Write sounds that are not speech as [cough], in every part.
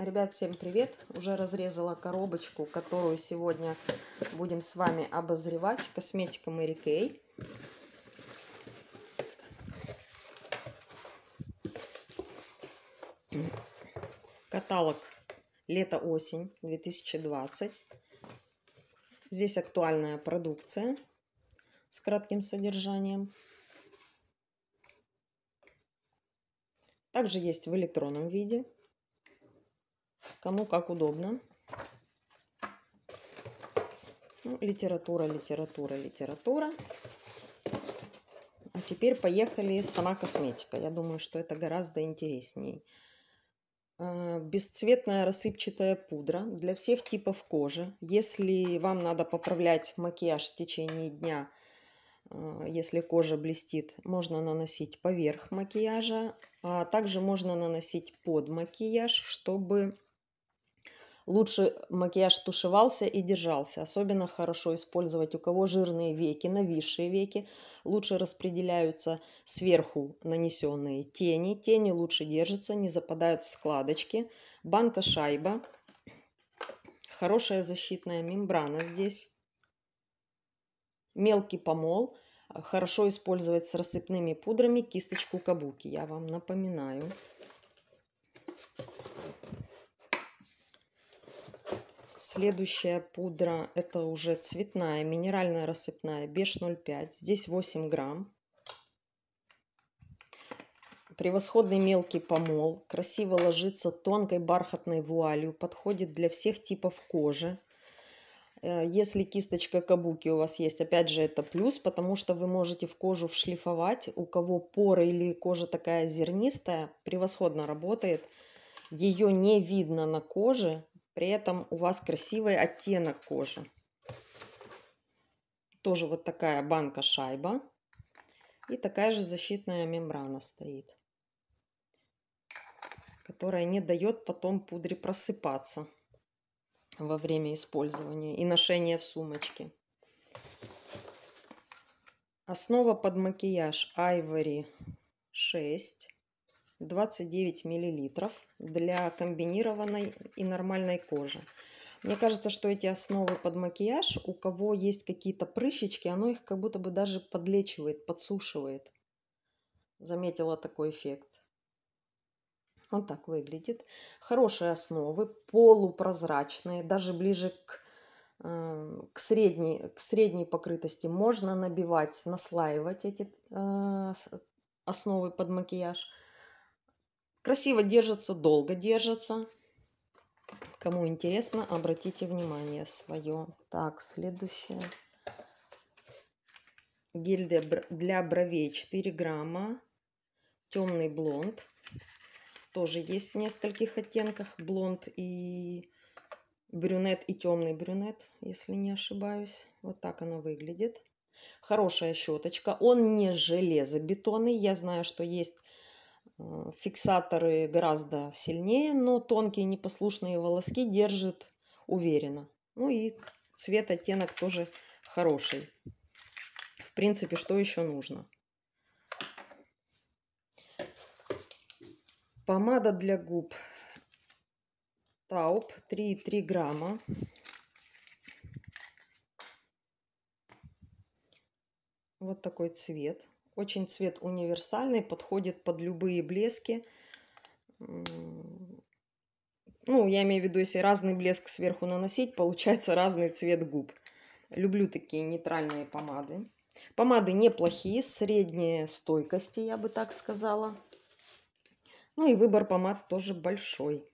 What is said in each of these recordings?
Ребят, всем привет! Уже разрезала коробочку, которую сегодня будем с вами обозревать. Косметика Мэри Кей. Каталог «Лето-осень 2020». Здесь актуальная продукция с кратким содержанием. Также есть в электронном виде – Кому как удобно. Ну, литература, литература, литература. А теперь поехали сама косметика. Я думаю, что это гораздо интересней. А, бесцветная рассыпчатая пудра для всех типов кожи. Если вам надо поправлять макияж в течение дня, а, если кожа блестит, можно наносить поверх макияжа, а также можно наносить под макияж, чтобы Лучше макияж тушевался и держался. Особенно хорошо использовать, у кого жирные веки, нависшие веки. Лучше распределяются сверху нанесенные тени. Тени лучше держатся, не западают в складочки. Банка-шайба. Хорошая защитная мембрана здесь. Мелкий помол. Хорошо использовать с рассыпными пудрами кисточку кабуки. Я вам напоминаю. Следующая пудра, это уже цветная, минеральная рассыпная, беж 0,5. Здесь 8 грамм. Превосходный мелкий помол. Красиво ложится тонкой бархатной вуалью. Подходит для всех типов кожи. Э, если кисточка кабуки у вас есть, опять же, это плюс, потому что вы можете в кожу вшлифовать. У кого поры или кожа такая зернистая, превосходно работает. Ее не видно на коже, при этом у вас красивый оттенок кожи. Тоже вот такая банка-шайба. И такая же защитная мембрана стоит, которая не дает потом пудре просыпаться во время использования и ношения в сумочке. Основа под макияж Ivory 6. 29 миллилитров для комбинированной и нормальной кожи. Мне кажется, что эти основы под макияж, у кого есть какие-то прыщички, оно их как будто бы даже подлечивает, подсушивает. Заметила такой эффект. Вот так выглядит. Хорошие основы, полупрозрачные, даже ближе к, э, к, средней, к средней покрытости. Можно набивать, наслаивать эти э, основы под макияж – Красиво держится, долго держится. Кому интересно, обратите внимание свое. Так, следующее. Гель для бровей 4 грамма. Темный блонд. Тоже есть в нескольких оттенках. Блонд и брюнет и темный брюнет, если не ошибаюсь. Вот так она выглядит. Хорошая щеточка. Он не железобетонный. Я знаю, что есть Э, фиксаторы гораздо сильнее, но тонкие непослушные волоски держит уверенно. Ну и цвет, оттенок тоже хороший. В принципе, что еще нужно? Помада для губ. Тауп 3,3 грамма. Вот такой цвет. Очень цвет универсальный, подходит под любые блески. Ну, я имею в виду, если разный блеск сверху наносить, получается разный цвет губ. Люблю такие нейтральные помады. Помады неплохие, средние стойкости, я бы так сказала. Ну и выбор помад тоже большой.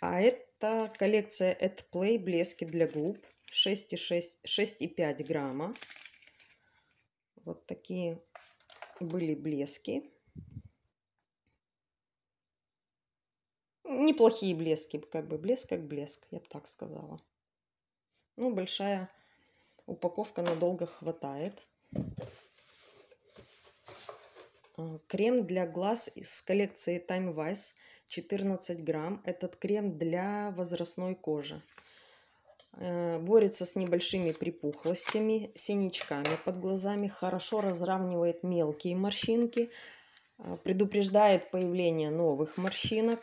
А это коллекция At Play блески для губ. 6,5 грамма. Вот такие были блески. Неплохие блески, как бы блеск как блеск, я бы так сказала. Ну, большая упаковка надолго хватает. А, крем для глаз из коллекции Time Vice 14 грамм. Этот крем для возрастной кожи. Э, борется с небольшими припухлостями, синячками под глазами, хорошо разравнивает мелкие морщинки, э, предупреждает появление новых морщинок.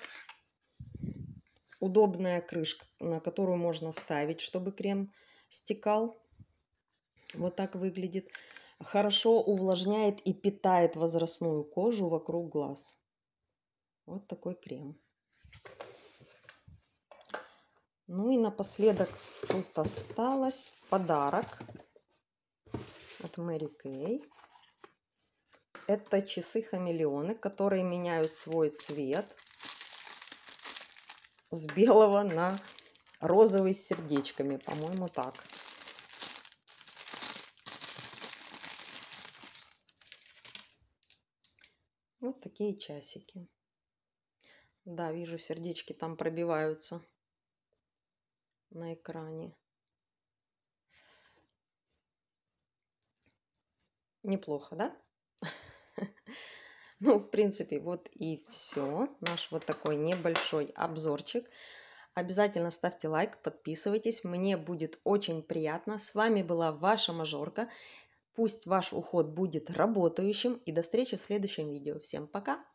Удобная крышка, на которую можно ставить, чтобы крем стекал. Вот так выглядит. Хорошо увлажняет и питает возрастную кожу вокруг глаз. Вот такой крем. Ну и напоследок вот осталось подарок от Мэри Кей. Это часы-хамелеоны, которые меняют свой цвет с белого на розовый с сердечками. По-моему, так. Вот такие часики. Да, вижу, сердечки там пробиваются на экране. Неплохо, да? [laughs] Ну, в принципе, вот и все. Наш вот такой небольшой обзорчик. Обязательно ставьте лайк, подписывайтесь. Мне будет очень приятно. С вами была ваша мажорка. Пусть ваш уход будет работающим. И до встречи в следующем видео. Всем пока!